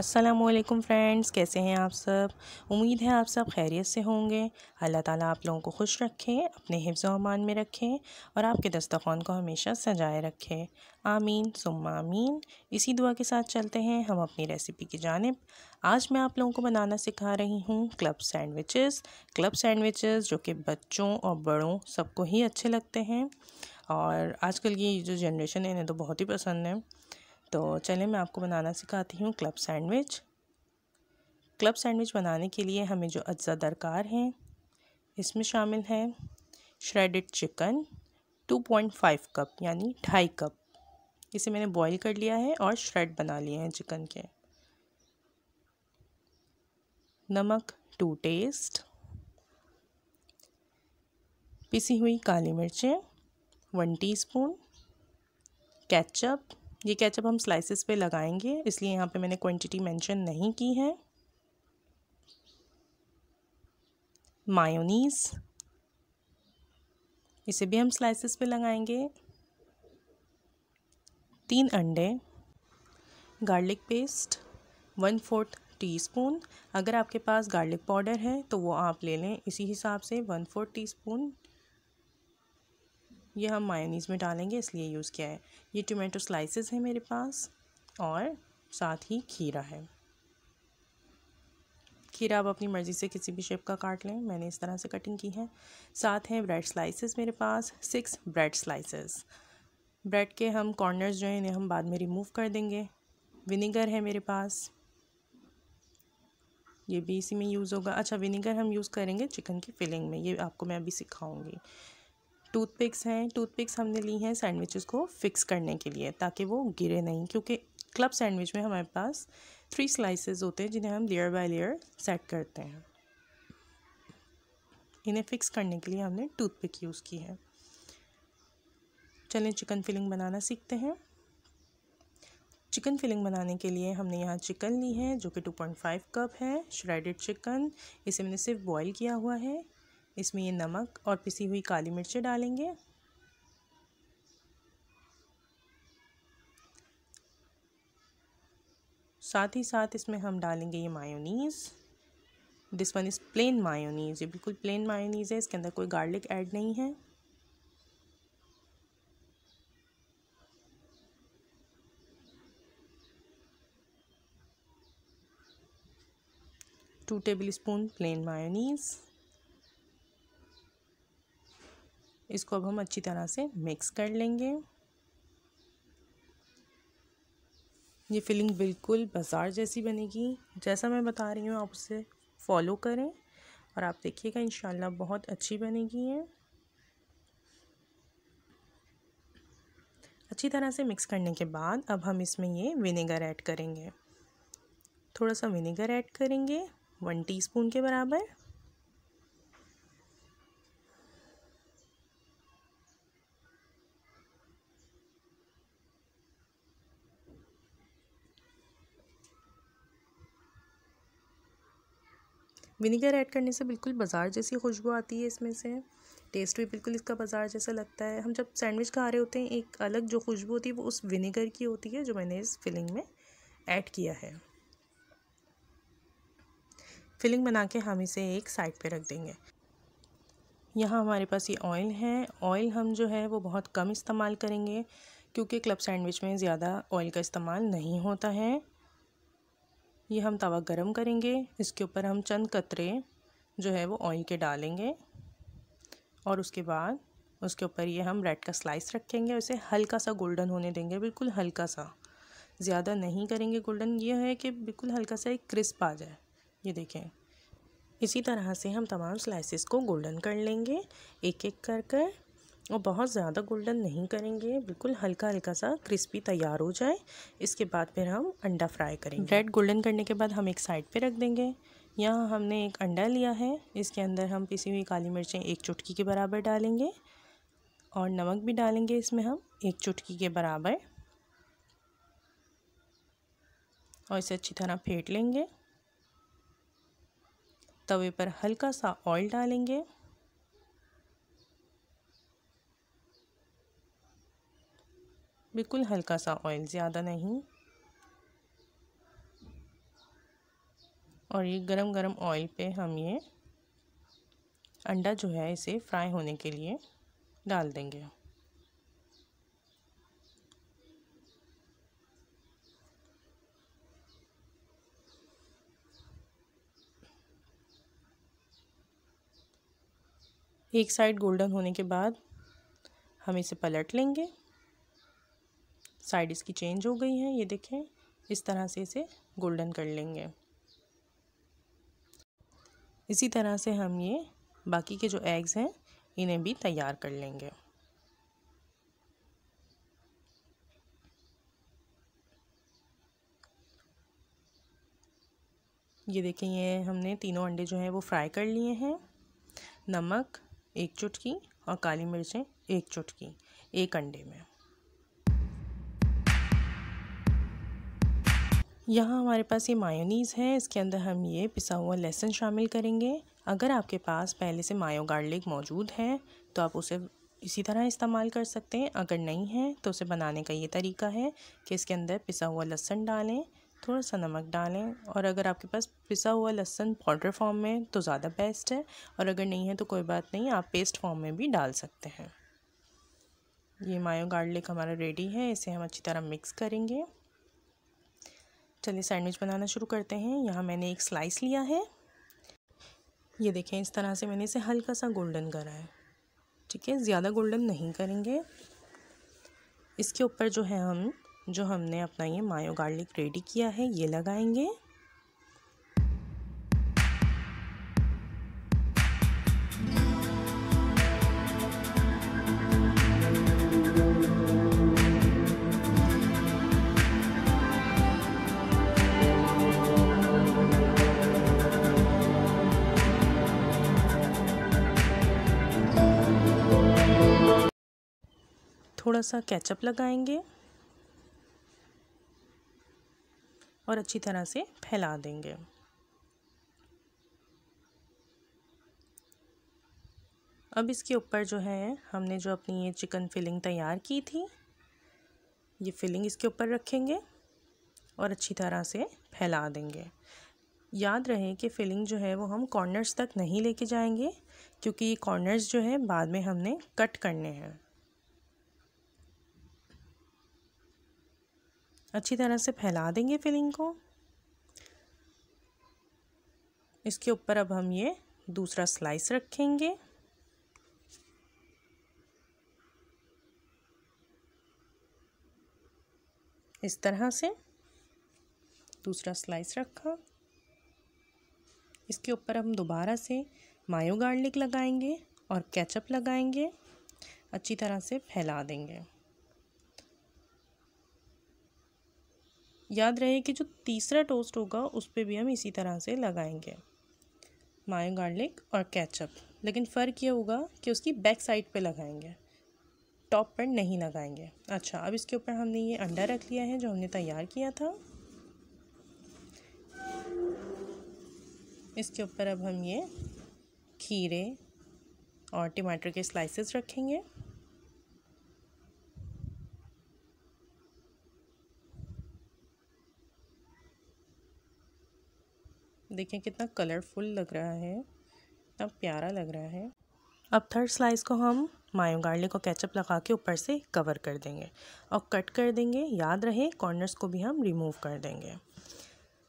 Aslam friends कैसे हैं आप सब उम्मीद है आप सब खैरियत से होंगे अल्लाह ताला आप लोगों को खुश रखे अपने हिफ्ज़ अमान में रखें और आपके दस्तखान को हमेशा सजाए रखें आमीन सुम आमीन इसी दुआ के साथ चलते हैं हम अपनी रेसिपी की जानब आज मैं आप लोगों को बनाना सिखा रही हूँ क्लब सैंडविचेस क्लब सैंडविचेस जो कि बच्चों और बड़ों सबको ही अच्छे लगते हैं और आजकल की जो जनरेशन है इन्हें तो बहुत ही पसंद है तो चलिए मैं आपको बनाना सिखाती हूँ क्लब सैंडविच क्लब सैंडविच बनाने के लिए हमें जो अज्जा दरकार हैं इसमें शामिल है श्रेडिड चिकन 2.5 कप यानी ढाई कप इसे मैंने बॉईल कर लिया है और श्रेड बना लिए हैं चिकन के नमक टू टेस्ट पिसी हुई काली मिर्चें वन टीस्पून केचप ये केचप हम स्लाइसेस पे लगाएंगे इसलिए यहाँ पे मैंने क्वांटिटी मेंशन नहीं की है मायोनीस इसे भी हम स्लाइसेस पे लगाएंगे तीन अंडे garlic paste one fourth teaspoon अगर आपके पास गार्लिक पाउडर है तो वो आप ले लें इसी हिसाब से वन फोर्थ टीस्पून ये हम मायोनीज़ में डालेंगे इसलिए यूज़ किया है ये टोमेटो स्लाइसेस हैं मेरे पास और साथ ही खीरा है खीरा आप अपनी मर्ज़ी से किसी भी शेप का काट लें मैंने इस तरह से कटिंग की है साथ हैं ब्रेड स्लाइसेस मेरे पास सिक्स ब्रेड स्लाइसेस ब्रेड के हम कॉर्नर्स जो हैं इन्हें हम बाद में रिमूव कर देंगे विनीगर है मेरे पास ये भी इसी में यूज़ होगा अच्छा विनीगर हम यूज़ करेंगे चिकन की फिलिंग में ये आपको मैं अभी सिखाऊंगी टूथपिक्स हैं टूथपिक्स हमने ली हैं सैंडविचेस को फिक्स करने के लिए ताकि वो गिरे नहीं क्योंकि क्लब सैंडविच में हमारे पास थ्री स्लाइसेस होते हैं जिन्हें हम लेयर बाय लेयर सेट करते हैं इन्हें फिक्स करने के लिए हमने टूथपिक यूज़ की है चलें चिकन फिलिंग बनाना सीखते हैं चिकन फिलिंग बनाने के लिए हमने यहाँ चिकन ली है जो कि 2.5 कप है श्रेडेड चिकन इसे मैंने सिर्फ बॉईल किया हुआ है इसमें ये नमक और पिसी हुई काली मिर्चें डालेंगे साथ ही साथ इसमें हम डालेंगे ये mayonnaise this one is plain mayonnaise ये बिल्कुल प्लेन मायोनीज़ है इसके अंदर कोई गार्लिक ऐड नहीं है two tablespoon plain mayonnaise इसको अब हम अच्छी तरह से मिक्स कर लेंगे ये फिलिंग बिल्कुल बाजार जैसी बनेगी जैसा मैं बता रही हूँ आप उसे फॉलो करें और आप देखिएगा इन बहुत अच्छी बनेगी ये अच्छी तरह से मिक्स करने के बाद अब हम इसमें ये विनेगर ऐड करेंगे थोड़ा सा विनेगर ऐड करेंगे वन टीस्पून के बराबर विनीगर ऐड करने से बिल्कुल बाज़ार जैसी खुशबू आती है इसमें से टेस्ट भी बिल्कुल इसका बाज़ार जैसा लगता है हम जब सैंडविच खा रहे होते हैं एक अलग जो खुशबू होती है वो उस विनीगर की होती है जो मैंने इस फिलिंग में ऐड किया है फिलिंग बना के हम इसे एक साइड पे रख देंगे यहाँ हमारे पास ये ऑयल है ऑयल हम जो है वो बहुत कम इस्तेमाल करेंगे क्योंकि क्लब सैंडविच में ज़्यादा ऑयल का इस्तेमाल नहीं होता है ये हम तवा गरम करेंगे इसके ऊपर हम चंद कतरे जो है वो ऑयल के डालेंगे और उसके बाद उसके ऊपर ये हम ब्रेड का स्लाइस रखेंगे उसे इसे हल्का सा गोल्डन होने देंगे बिल्कुल हल्का सा ज़्यादा नहीं करेंगे गोल्डन ये है कि बिल्कुल हल्का सा एक क्रिस्प आ जाए ये देखें इसी तरह से हम तमाम स्लाइसिस को गोल्डन कर लेंगे एक एक कर कर और बहुत ज़्यादा गोल्डन नहीं करेंगे बिल्कुल हल्का हल्का सा क्रिस्पी तैयार हो जाए इसके बाद फिर हम अंडा फ्राई करेंगे ब्रेड गोल्डन करने के बाद हम एक साइड पे रख देंगे यहाँ हमने एक अंडा लिया है इसके अंदर हम पिसी हुई काली मिर्चें एक चुटकी के बराबर डालेंगे और नमक भी डालेंगे इसमें हम एक चुटकी के बराबर और इसे अच्छी तरह फेंट लेंगे तवे पर हल्का सा ऑयल डालेंगे बिल्कुल हल्का सा ऑयल ज़्यादा नहीं और ये गरम गरम ऑयल पे हम ये अंडा जो है इसे फ्राई होने के लिए डाल देंगे एक साइड गोल्डन होने के बाद हम इसे पलट लेंगे साइड इसकी चेंज हो गई है ये देखें इस तरह से इसे गोल्डन कर लेंगे इसी तरह से हम ये बाकी के जो एग्स हैं इन्हें भी तैयार कर लेंगे ये देखें ये हमने तीनों अंडे जो हैं वो फ्राई कर लिए हैं नमक एक चुटकी और काली मिर्चें एक चुटकी एक अंडे में यहाँ हमारे पास ये मायोनीज़ है इसके अंदर हम ये पिसा हुआ लहसुन शामिल करेंगे अगर आपके पास पहले से मायो गार्लिक मौजूद है तो आप उसे इसी तरह इस्तेमाल कर सकते हैं अगर नहीं है तो उसे बनाने का ये तरीका है कि इसके अंदर पिसा हुआ लहसुन डालें थोड़ा सा नमक डालें और अगर आपके पास पिसा हुआ लहसुन पाउडर फॉर्म में तो ज़्यादा बेस्ट है और अगर नहीं है तो कोई बात नहीं आप पेस्ट फॉर्म में भी डाल सकते हैं ये मायो गार्लिक हमारा रेडी है इसे हम अच्छी तरह मिक्स करेंगे चलिए सैंडविच बनाना शुरू करते हैं यहाँ मैंने एक स्लाइस लिया है ये देखें इस तरह से मैंने इसे हल्का सा गोल्डन करा है ठीक है ज़्यादा गोल्डन नहीं करेंगे इसके ऊपर जो है हम जो हमने अपना ये मायो गार्लिक रेडी किया है ये लगाएंगे थोड़ा सा कैचअप लगाएंगे और अच्छी तरह से फैला देंगे अब इसके ऊपर जो है हमने जो अपनी ये चिकन फिलिंग तैयार की थी ये फिलिंग इसके ऊपर रखेंगे और अच्छी तरह से फैला देंगे याद रहे कि फिलिंग जो है वो हम कॉर्नर्स तक नहीं लेके जाएंगे क्योंकि ये कॉर्नर्स जो है बाद में हमने कट करने हैं अच्छी तरह से फैला देंगे फिलिंग को इसके ऊपर अब हम ये दूसरा स्लाइस रखेंगे इस तरह से दूसरा स्लाइस रखा इसके ऊपर हम दोबारा से मायो गार्लिक लगाएंगे और केचप लगाएंगे अच्छी तरह से फैला देंगे याद रहे कि जो तीसरा टोस्ट होगा उस पर भी हम इसी तरह से लगाएंगे मायो गार्लिक और कैचअप लेकिन फ़र्क ये होगा कि उसकी बैक साइड पे लगाएंगे टॉप पर नहीं लगाएंगे अच्छा अब इसके ऊपर हमने ये अंडा रख लिया है जो हमने तैयार किया था इसके ऊपर अब हम ये खीरे और टमाटर के स्लाइसेस रखेंगे देखिए कितना कलरफुल लग रहा है कितना प्यारा लग रहा है अब थर्ड स्लाइस को हम मायो गार्लिक और कैचअप लगा के ऊपर से कवर कर देंगे और कट कर देंगे याद रहे कॉर्नर्स को भी हम रिमूव कर देंगे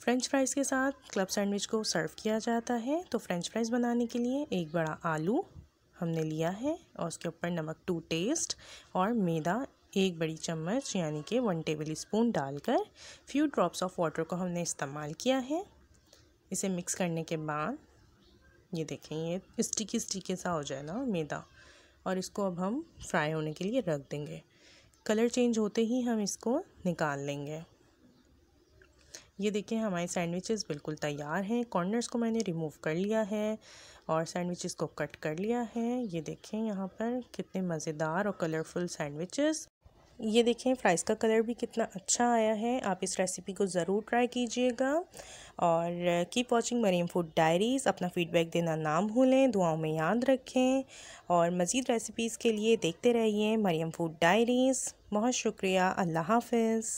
फ्रेंच फ्राइज़ के साथ क्लब सैंडविच को सर्व किया जाता है तो फ्रेंच फ्राइज़ बनाने के लिए एक बड़ा आलू हमने लिया है और उसके ऊपर नमक टू टेस्ट और मैदा एक बड़ी चम्मच यानी कि वन टेबल स्पून डालकर फ्यू ड्रॉप्स ऑफ वाटर को हमने इस्तेमाल किया है इसे मिक्स करने के बाद ये देखें ये स्टिकी स्टिकी सा हो जाए ना मैदा और इसको अब हम फ्राई होने के लिए रख देंगे कलर चेंज होते ही हम इसको निकाल लेंगे ये देखें हमारे सैंडविचेस बिल्कुल तैयार हैं कॉर्नर्स को मैंने रिमूव कर लिया है और सैंडविचेस को कट कर लिया है ये देखें यहाँ पर कितने मज़ेदार और कलरफुल सैंडविचेस ये देखें फ्राइज़ का कलर भी कितना अच्छा आया है आप इस रेसिपी को ज़रूर ट्राई कीजिएगा और keep watching Mariam food diaries अपना फ़ीडबैक देना ना भूलें दुआओं में याद रखें और मज़ीद रेसिपीज़ के लिए देखते रहिए मरीम फूड डायरीज़ बहुत शुक्रिया अल्लाह हाफिज़